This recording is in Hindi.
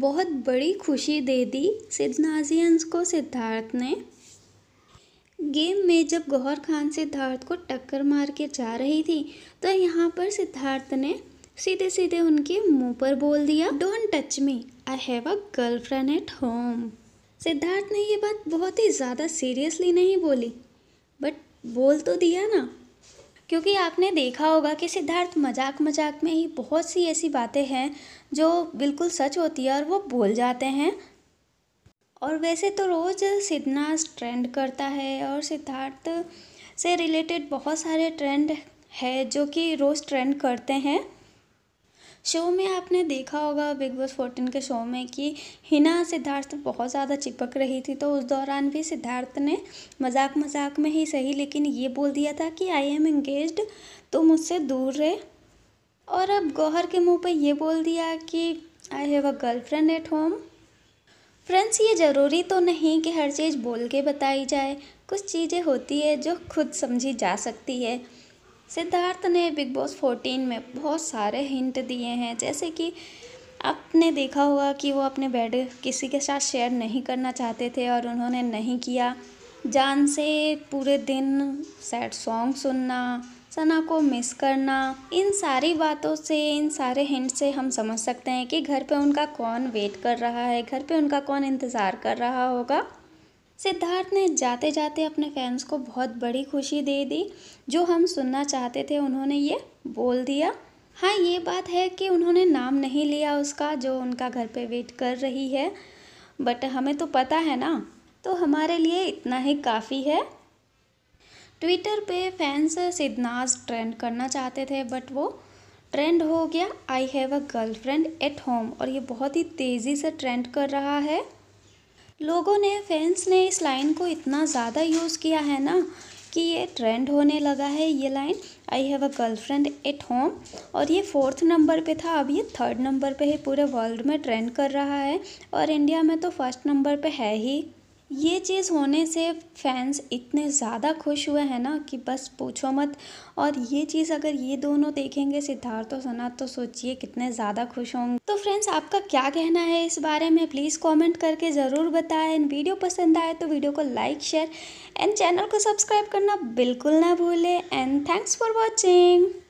बहुत बड़ी खुशी दे दी सिद्धनाजियंस को सिद्धार्थ ने गेम में जब गौहर खान सिद्धार्थ को टक्कर मार के जा रही थी तो यहाँ पर सिद्धार्थ ने सीधे सीधे उनके मुंह पर बोल दिया don't touch me I have a girlfriend at home Siddharth ने ये बात बहुत ही ज़्यादा सीरियसली नहीं बोली बट बोल तो दिया ना क्योंकि आपने देखा होगा कि सिद्धार्थ मजाक मजाक में ही बहुत सी ऐसी बातें हैं जो बिल्कुल सच होती है और वो बोल जाते हैं और वैसे तो रोज़ सिद्धनाज ट्रेंड करता है और सिद्धार्थ से रिलेटेड बहुत सारे ट्रेंड है जो कि रोज़ ट्रेंड करते हैं शो में आपने देखा होगा बिग बॉस फोर्टीन के शो में कि हिना सिद्धार्थ बहुत ज़्यादा चिपक रही थी तो उस दौरान भी सिद्धार्थ ने मजाक मजाक में ही सही लेकिन ये बोल दिया था कि आई एम इंगेज तो मुझसे दूर रहे और अब गौहर के मुंह पे ये बोल दिया कि I have a girlfriend at home friends ये ज़रूरी तो नहीं कि हर चीज़ बोल के बताई जाए कुछ चीज़ें होती है जो खुद समझी जा सकती है सिद्धार्थ ने बिग बॉस 14 में बहुत सारे हिंट दिए हैं जैसे कि आपने देखा होगा कि वो अपने बेड किसी के साथ शेयर नहीं करना चाहते थे और उन्होंने नहीं किया जान से पूरे दिन सैड सॉन्ग सुनना सना को मिस करना इन सारी बातों से इन सारे हिंट से हम समझ सकते हैं कि घर पे उनका कौन वेट कर रहा है घर पे उनका कौन इंतज़ार कर रहा होगा सिद्धार्थ ने जाते जाते अपने फैंस को बहुत बड़ी खुशी दे दी जो हम सुनना चाहते थे उन्होंने ये बोल दिया हाँ ये बात है कि उन्होंने नाम नहीं लिया उसका जो उनका घर पे वेट कर रही है बट हमें तो पता है ना तो हमारे लिए इतना ही काफ़ी है ट्विटर पे फैंस सिद्धनाज ट्रेंड करना चाहते थे बट वो ट्रेंड हो गया I have a girlfriend at home और ये बहुत ही तेज़ी से ट्रेंड कर रहा है लोगों ने फैंस ने इस लाइन को इतना ज़्यादा यूज़ किया है ना कि ये ट्रेंड होने लगा है ये line I have a girlfriend at home और ये फोर्थ नंबर पे था अब ये थर्ड नंबर पे है पूरे वर्ल्ड में ट्रेंड कर रहा है और इंडिया में तो फर्स्ट नंबर पे है ही ये चीज़ होने से फैंस इतने ज़्यादा खुश हुए हैं ना कि बस पूछो मत और ये चीज़ अगर ये दोनों देखेंगे सिद्धार्थ और सना तो सोचिए कितने ज़्यादा खुश होंगे तो फ्रेंड्स आपका क्या कहना है इस बारे में प्लीज़ कमेंट करके ज़रूर बताएं एंड वीडियो पसंद आए तो वीडियो को लाइक शेयर एंड चैनल को सब्सक्राइब करना बिल्कुल ना भूलें एंड थैंक्स फॉर वॉचिंग